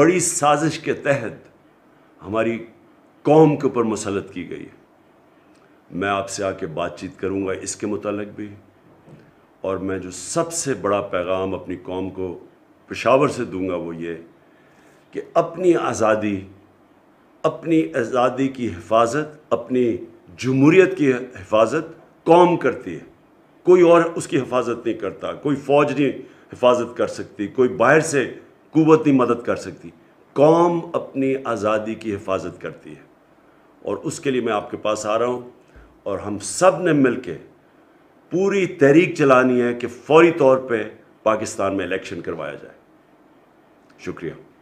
बड़ी साजिश के तहत हमारी कौम के ऊपर मुसलत की गई है मैं आपसे आके बातचीत करूंगा इसके मुतलक भी और मैं जो सबसे बड़ा पैगाम अपनी कौम को पेशावर से दूंगा वो ये कि अपनी आज़ादी अपनी आज़ादी की हिफाजत अपनी जमहूरीत की हिफाजत कौम करती है कोई और उसकी हिफाजत नहीं करता कोई फ़ौज नहीं हिफाजत कर सकती कोई बाहर से कुत नहीं मदद कर सकती कौम अपनी आज़ादी की हिफाजत करती है और उसके लिए मैं आपके पास आ रहा हूँ और हम सब ने मिल के पूरी तहरीक चलानी है कि फौरी तौर पर पाकिस्तान में इलेक्शन करवाया जाए शुक्रिया